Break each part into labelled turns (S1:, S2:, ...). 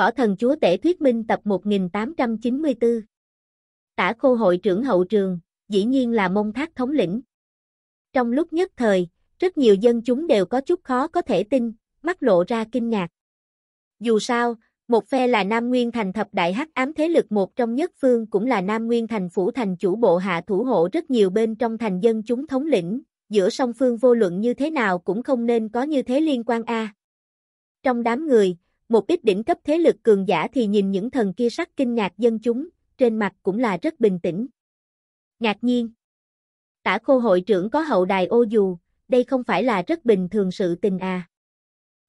S1: Võ thần chúa tể thuyết minh tập 1894. Tả khô hội trưởng hậu trường, dĩ nhiên là mông thác thống lĩnh. Trong lúc nhất thời, rất nhiều dân chúng đều có chút khó có thể tin, mắt lộ ra kinh ngạc. Dù sao, một phe là Nam Nguyên thành thập đại hắc ám thế lực một trong nhất phương cũng là Nam Nguyên thành phủ thành chủ bộ hạ thủ hộ rất nhiều bên trong thành dân chúng thống lĩnh, giữa song phương vô luận như thế nào cũng không nên có như thế liên quan a. Trong đám người, một ít đỉnh cấp thế lực cường giả thì nhìn những thần kia sắc kinh ngạc dân chúng, trên mặt cũng là rất bình tĩnh. Ngạc nhiên. Tả khô hội trưởng có hậu đài ô dù, đây không phải là rất bình thường sự tình à.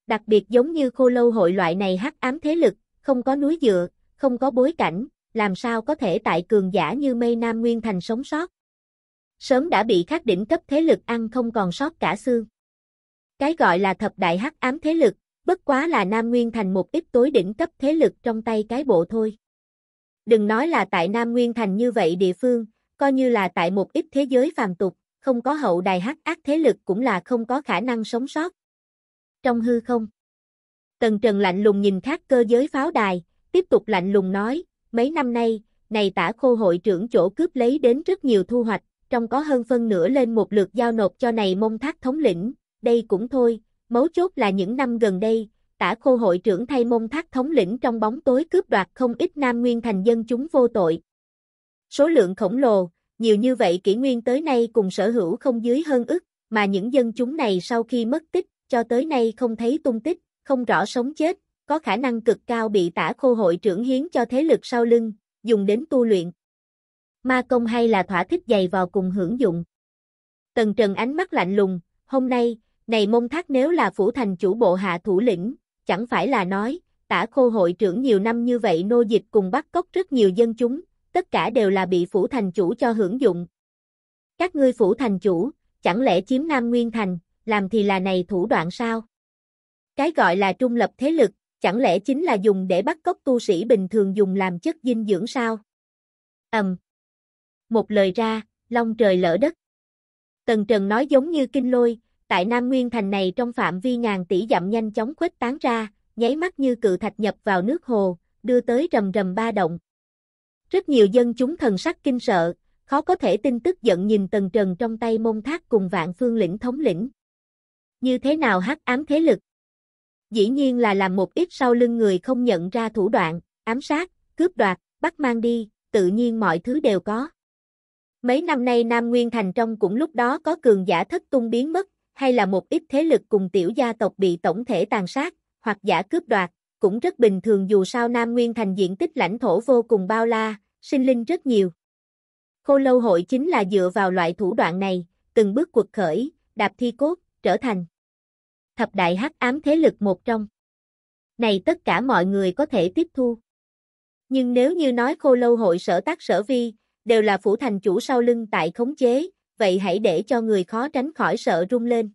S1: Đặc biệt giống như khô lâu hội loại này hắc ám thế lực, không có núi dựa, không có bối cảnh, làm sao có thể tại cường giả như mây Nam Nguyên Thành sống sót. Sớm đã bị các đỉnh cấp thế lực ăn không còn sót cả xương. Cái gọi là thập đại hắc ám thế lực, bất quá là Nam Nguyên Thành một ít tối đỉnh cấp thế lực trong tay cái bộ thôi. Đừng nói là tại Nam Nguyên Thành như vậy địa phương, coi như là tại một ít thế giới phàm tục, không có hậu đài hắc ác thế lực cũng là không có khả năng sống sót. Trong hư không, Tần Trần lạnh lùng nhìn khác cơ giới pháo đài, tiếp tục lạnh lùng nói, mấy năm nay, này tả khô hội trưởng chỗ cướp lấy đến rất nhiều thu hoạch, trong có hơn phân nửa lên một lượt giao nộp cho này mông thác thống lĩnh, đây cũng thôi, Mấu chốt là những năm gần đây, tả khô hội trưởng thay môn thác thống lĩnh trong bóng tối cướp đoạt không ít nam nguyên thành dân chúng vô tội. Số lượng khổng lồ, nhiều như vậy kỷ nguyên tới nay cùng sở hữu không dưới hơn ức, mà những dân chúng này sau khi mất tích, cho tới nay không thấy tung tích, không rõ sống chết, có khả năng cực cao bị tả khô hội trưởng hiến cho thế lực sau lưng, dùng đến tu luyện. Ma công hay là thỏa thích dày vào cùng hưởng dụng. Tần Trần ánh mắt lạnh lùng, hôm nay, này mông thác nếu là phủ thành chủ bộ hạ thủ lĩnh, chẳng phải là nói, tả khô hội trưởng nhiều năm như vậy nô dịch cùng bắt cóc rất nhiều dân chúng, tất cả đều là bị phủ thành chủ cho hưởng dụng. Các ngươi phủ thành chủ, chẳng lẽ chiếm Nam Nguyên Thành, làm thì là này thủ đoạn sao? Cái gọi là trung lập thế lực, chẳng lẽ chính là dùng để bắt cóc tu sĩ bình thường dùng làm chất dinh dưỡng sao? Ầm. Một lời ra, long trời lỡ đất. Tần Trần nói giống như kinh lôi, tại Nam Nguyên thành này trong phạm vi ngàn tỷ dặm nhanh chóng khuếch tán ra, nháy mắt như cự thạch nhập vào nước hồ, đưa tới rầm rầm ba động. Rất nhiều dân chúng thần sắc kinh sợ, khó có thể tin tức giận nhìn tần trần trong tay môn thác cùng vạn phương lĩnh thống lĩnh. Như thế nào hắc ám thế lực? Dĩ nhiên là làm một ít sau lưng người không nhận ra thủ đoạn, ám sát, cướp đoạt, bắt mang đi, tự nhiên mọi thứ đều có. Mấy năm nay Nam Nguyên Thành trong cũng lúc đó có cường giả thất tung biến mất hay là một ít thế lực cùng tiểu gia tộc bị tổng thể tàn sát, hoặc giả cướp đoạt, cũng rất bình thường dù sao Nam Nguyên thành diện tích lãnh thổ vô cùng bao la, sinh linh rất nhiều. Khô lâu hội chính là dựa vào loại thủ đoạn này, từng bước cuộc khởi, đạp thi cốt, trở thành thập đại hắc ám thế lực một trong. Này tất cả mọi người có thể tiếp thu. Nhưng nếu như nói khô lâu hội sở tác sở vi, đều là phủ thành chủ sau lưng tại khống chế, vậy hãy để cho người khó tránh khỏi sợ rung lên.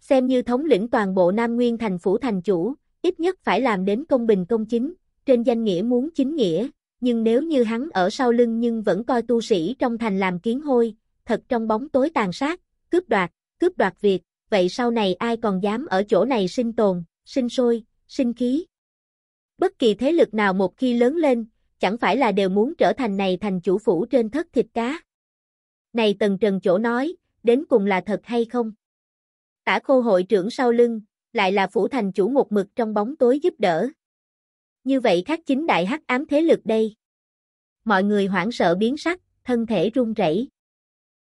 S1: Xem như thống lĩnh toàn bộ Nam Nguyên thành phủ thành chủ, ít nhất phải làm đến công bình công chính, trên danh nghĩa muốn chính nghĩa, nhưng nếu như hắn ở sau lưng nhưng vẫn coi tu sĩ trong thành làm kiến hôi, thật trong bóng tối tàn sát, cướp đoạt, cướp đoạt việc, vậy sau này ai còn dám ở chỗ này sinh tồn, sinh sôi, sinh khí. Bất kỳ thế lực nào một khi lớn lên, chẳng phải là đều muốn trở thành này thành chủ phủ trên thất thịt cá. Này Tần Trần chỗ nói, đến cùng là thật hay không? Tả khô hội trưởng sau lưng, lại là phủ thành chủ một mực trong bóng tối giúp đỡ. Như vậy khác chính đại hắc ám thế lực đây. Mọi người hoảng sợ biến sắc, thân thể run rẩy.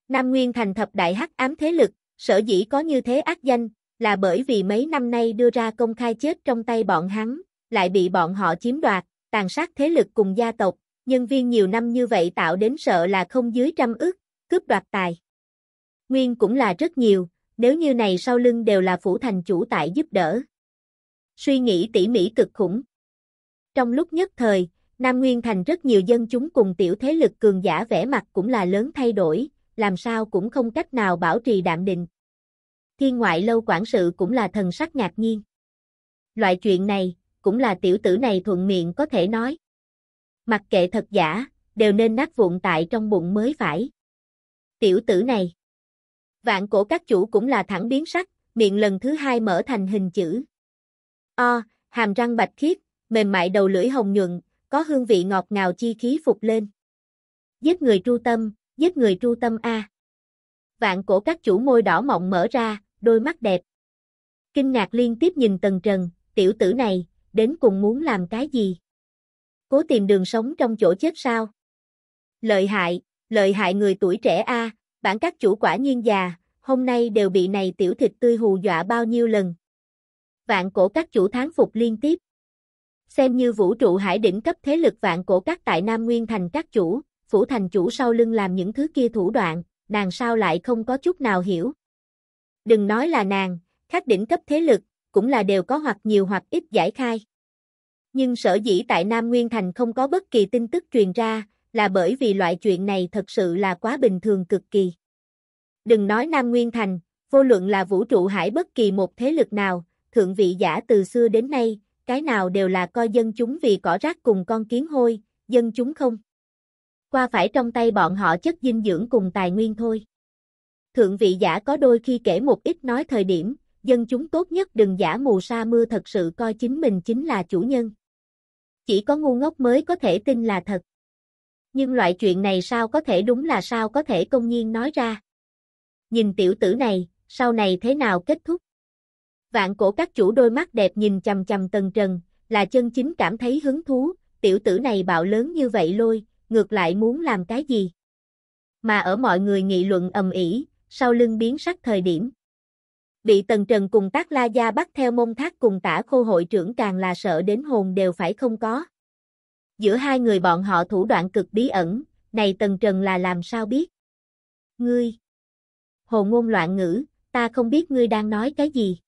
S1: Nam Nguyên thành thập đại hắc ám thế lực, sở dĩ có như thế ác danh, là bởi vì mấy năm nay đưa ra công khai chết trong tay bọn hắn, lại bị bọn họ chiếm đoạt, tàn sát thế lực cùng gia tộc, nhân viên nhiều năm như vậy tạo đến sợ là không dưới trăm ức, cướp đoạt tài. Nguyên cũng là rất nhiều, nếu như này sau lưng đều là phủ thành chủ tại giúp đỡ. Suy nghĩ tỉ mỉ cực khủng. Trong lúc nhất thời, Nam Nguyên thành rất nhiều dân chúng cùng tiểu thế lực cường giả vẻ mặt cũng là lớn thay đổi, làm sao cũng không cách nào bảo trì đạm định. Thiên ngoại lâu quản sự cũng là thần sắc ngạc nhiên. Loại chuyện này, cũng là tiểu tử này thuận miệng có thể nói. Mặc kệ thật giả, đều nên nát vụn tại trong bụng mới phải tiểu tử này. Vạn cổ các chủ cũng là thẳng biến sắc, miệng lần thứ hai mở thành hình chữ. O, hàm răng bạch khiết, mềm mại đầu lưỡi hồng nhuận, có hương vị ngọt ngào chi khí phục lên. Giết người tru tâm, giết người tru tâm A. Vạn cổ các chủ môi đỏ mọng mở ra, đôi mắt đẹp. Kinh ngạc liên tiếp nhìn tầng trần, tiểu tử này, đến cùng muốn làm cái gì? Cố tìm đường sống trong chỗ chết sao? Lợi hại, lợi hại người tuổi trẻ a, bản các chủ quả nhiên già, hôm nay đều bị này tiểu thịt tươi hù dọa bao nhiêu lần. Vạn cổ các chủ tháng phục liên tiếp. Xem như vũ trụ hải đỉnh cấp thế lực vạn cổ các tại Nam Nguyên thành các chủ, phủ thành chủ sau lưng làm những thứ kia thủ đoạn, nàng sao lại không có chút nào hiểu. Đừng nói là nàng, các đỉnh cấp thế lực, cũng là đều có hoặc nhiều hoặc ít giải khai. Nhưng sở dĩ tại Nam Nguyên Thành không có bất kỳ tin tức truyền ra, là bởi vì loại chuyện này thật sự là quá bình thường cực kỳ. Đừng nói Nam Nguyên Thành, vô luận là vũ trụ hải bất kỳ một thế lực nào, thượng vị giả từ xưa đến nay, cái nào đều là coi dân chúng vì cỏ rác cùng con kiến hôi, dân chúng không. Qua phải trong tay bọn họ chất dinh dưỡng cùng tài nguyên thôi. Thượng vị giả có đôi khi kể một ít nói thời điểm, dân chúng tốt nhất đừng giả mù sa mưa thật sự coi chính mình chính là chủ nhân. Chỉ có ngu ngốc mới có thể tin là thật. Nhưng loại chuyện này sao có thể đúng là sao có thể công nhiên nói ra. Nhìn tiểu tử này, sau này thế nào kết thúc? Vạn cổ các chủ đôi mắt đẹp nhìn chầm chầm tần trần, là chân chính cảm thấy hứng thú, tiểu tử này bạo lớn như vậy lôi, ngược lại muốn làm cái gì? Mà ở mọi người nghị luận ầm ĩ, sau lưng biến sắc thời điểm. Bị Tần Trần cùng tác La Gia bắt theo mông thác cùng tả khô hội trưởng càng là sợ đến hồn đều phải không có giữa hai người bọn họ thủ đoạn cực bí ẩn, này Tần Trần là làm sao biết? Ngươi! Hồ ngôn loạn ngữ, ta không biết ngươi đang nói cái gì.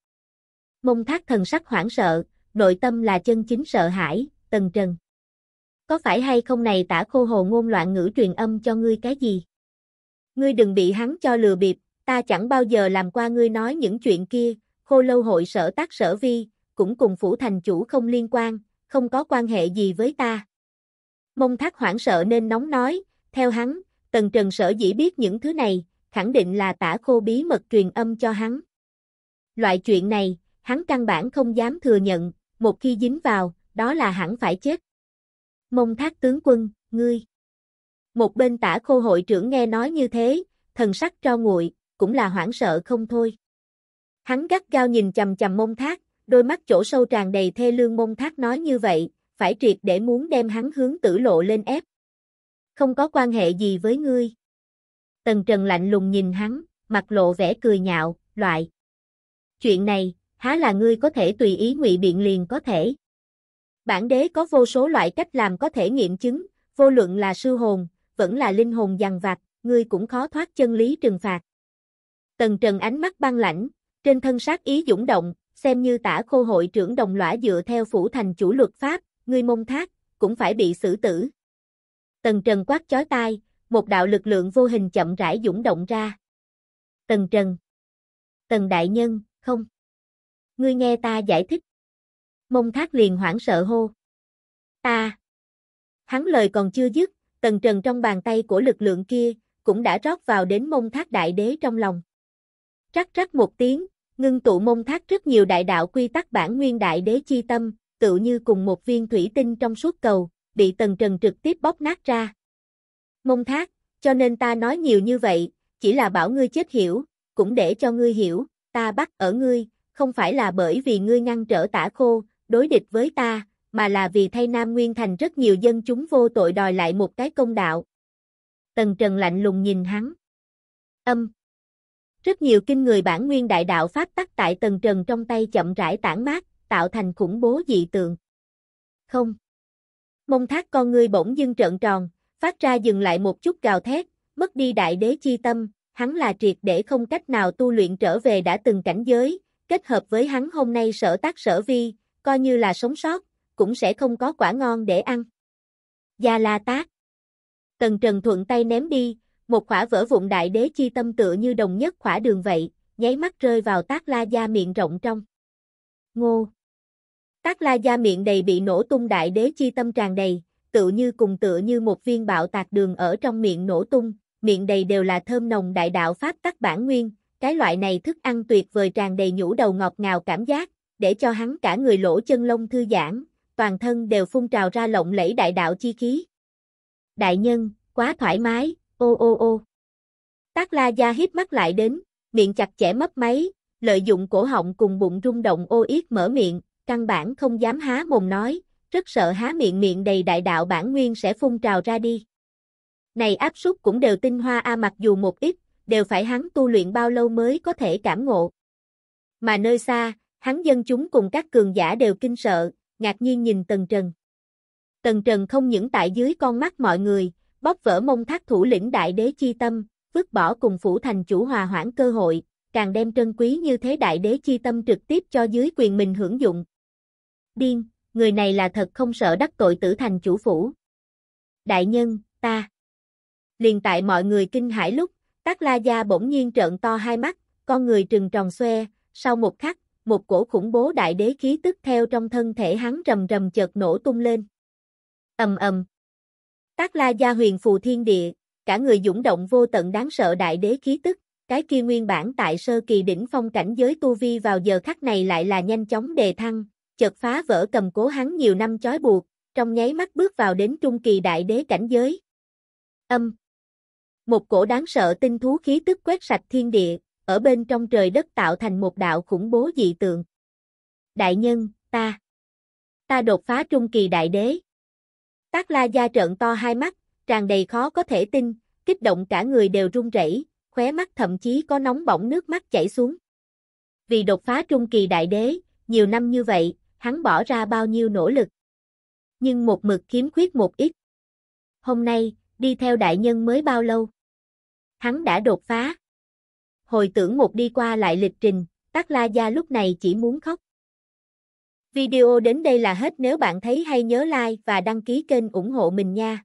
S1: Mông thác thần sắc hoảng sợ, nội tâm là chân chính sợ hãi, Tần Trần. Có phải hay không này tả khô hồ ngôn loạn ngữ truyền âm cho ngươi cái gì? Ngươi đừng bị hắn cho lừa bịp, ta chẳng bao giờ làm qua ngươi nói những chuyện kia, khô lâu hội sở tác sở vi, cũng cùng phủ thành chủ không liên quan, không có quan hệ gì với ta. Mông thác hoảng sợ nên nóng nói, theo hắn, tần trần sở dĩ biết những thứ này, khẳng định là tả khô bí mật truyền âm cho hắn. Loại chuyện này, hắn căn bản không dám thừa nhận, một khi dính vào, đó là hẳn phải chết. Mông thác tướng quân, ngươi. Một bên tả khô hội trưởng nghe nói như thế, thần sắc cho nguội, cũng là hoảng sợ không thôi. Hắn gắt gao nhìn chầm chầm mông thác, đôi mắt chỗ sâu tràn đầy thê lương mông thác nói như vậy, phải triệt để muốn đem hắn hướng tử lộ lên ép. Không có quan hệ gì với ngươi. Tần Trần lạnh lùng nhìn hắn, mặt lộ vẻ cười nhạo, loại. Chuyện này, há là ngươi có thể tùy ý ngụy biện liền có thể. Bản đế có vô số loại cách làm có thể nghiệm chứng, vô luận là sư hồn, vẫn là linh hồn dằn vặt, ngươi cũng khó thoát chân lý trừng phạt. Tần Trần ánh mắt băng lãnh, trên thân sát ý dũng động, xem như tả khô hội trưởng đồng lõa dựa theo phủ thành chủ luật pháp, ngươi mông thác, cũng phải bị xử tử. Tần Trần quát chói tai, một đạo lực lượng vô hình chậm rãi dũng động ra. Tần Trần. Tần Đại Nhân, không. Ngươi nghe ta giải thích. Mông thác liền hoảng sợ hô. Ta. Hắn lời còn chưa dứt, Tần Trần trong bàn tay của lực lượng kia, cũng đã rót vào đến mông thác đại đế trong lòng. Rắc rắc một tiếng, ngưng tụ mông thác rất nhiều đại đạo quy tắc bản nguyên đại đế chi tâm, tựu như cùng một viên thủy tinh trong suốt cầu, bị Tần Trần trực tiếp bóp nát ra. Mông thác, cho nên ta nói nhiều như vậy, chỉ là bảo ngươi chết hiểu, cũng để cho ngươi hiểu, ta bắt ở ngươi, không phải là bởi vì ngươi ngăn trở tả khô, đối địch với ta, mà là vì thay Nam Nguyên Thành rất nhiều dân chúng vô tội đòi lại một cái công đạo. Tần Trần lạnh lùng nhìn hắn. Âm. Rất nhiều kinh người bản nguyên đại đạo pháp tắc tại Tần Trần trong tay chậm rãi tản mát, tạo thành khủng bố dị tượng. Không. Mông thác con người bỗng dưng trợn tròn, phát ra dừng lại một chút gào thét, mất đi đại đế chi tâm, hắn là triệt để không cách nào tu luyện trở về đã từng cảnh giới, kết hợp với hắn hôm nay sở tác sở vi, coi như là sống sót, cũng sẽ không có quả ngon để ăn. Gia La Tác Tần Trần thuận tay ném đi, một khỏa vỡ vụn đại đế chi tâm tựa như đồng nhất khỏa đường vậy, nháy mắt rơi vào tác la gia miệng rộng trong. Ngô Tác la gia miệng đầy bị nổ tung đại đế chi tâm tràn đầy, tựa như cùng tựa như một viên bạo tạc đường ở trong miệng nổ tung, miệng đầy đều là thơm nồng đại đạo pháp tắc bản nguyên, cái loại này thức ăn tuyệt vời tràn đầy nhũ đầu ngọt ngào cảm giác, để cho hắn cả người lỗ chân lông thư giãn, toàn thân đều phun trào ra lộng lẫy đại đạo chi khí. Đại nhân, quá thoải mái, ô ô ô. Tác la gia hít mắt lại đến, miệng chặt chẽ mấp máy, lợi dụng cổ họng cùng bụng rung động ô yết mở miệng, căn bản không dám há mồm nói, rất sợ há miệng miệng đầy đại đạo bản nguyên sẽ phun trào ra đi. Này áp súc cũng đều tinh hoa a à mặc dù một ít, đều phải hắn tu luyện bao lâu mới có thể cảm ngộ. Mà nơi xa, hắn dân chúng cùng các cường giả đều kinh sợ, ngạc nhiên nhìn Tần Trần. Tần Trần không những tại dưới con mắt mọi người, bóc vỡ mông thác thủ lĩnh đại đế chi tâm, vứt bỏ cùng phủ thành chủ hòa hoãn cơ hội, càng đem trân quý như thế đại đế chi tâm trực tiếp cho dưới quyền mình hưởng dụng điên, người này là thật không sợ đắc tội tử thành chủ phủ. Đại nhân, ta. Liền tại mọi người kinh hãi lúc, Tác La Gia bỗng nhiên trợn to hai mắt, con người trừng tròn xoe, sau một khắc, một cổ khủng bố đại đế khí tức theo trong thân thể hắn rầm rầm chợt nổ tung lên. Ầm ầm. Tác La Gia huyền phù thiên địa, cả người dũng động vô tận đáng sợ đại đế khí tức, cái kia nguyên bản tại sơ kỳ đỉnh phong cảnh giới tu vi vào giờ khắc này lại là nhanh chóng đề thăng, chợt phá vỡ cầm cố hắn nhiều năm chói buộc, trong nháy mắt bước vào đến trung kỳ đại đế cảnh giới. Âm. Một cổ đáng sợ tinh thú khí tức quét sạch thiên địa, ở bên trong trời đất tạo thành một đạo khủng bố dị tượng. Đại nhân, ta. Ta đột phá trung kỳ đại đế. Tác la gia trợn to hai mắt, tràn đầy khó có thể tin, kích động cả người đều run rẩy, khóe mắt thậm chí có nóng bỏng nước mắt chảy xuống. Vì đột phá trung kỳ đại đế, nhiều năm như vậy, hắn bỏ ra bao nhiêu nỗ lực. Nhưng một mực kiếm khuyết một ít. Hôm nay, đi theo đại nhân mới bao lâu? Hắn đã đột phá. Hồi tưởng một đi qua lại lịch trình, Tắc La Gia lúc này chỉ muốn khóc. Video đến đây là hết nếu bạn thấy hay nhớ like và đăng ký kênh ủng hộ mình nha.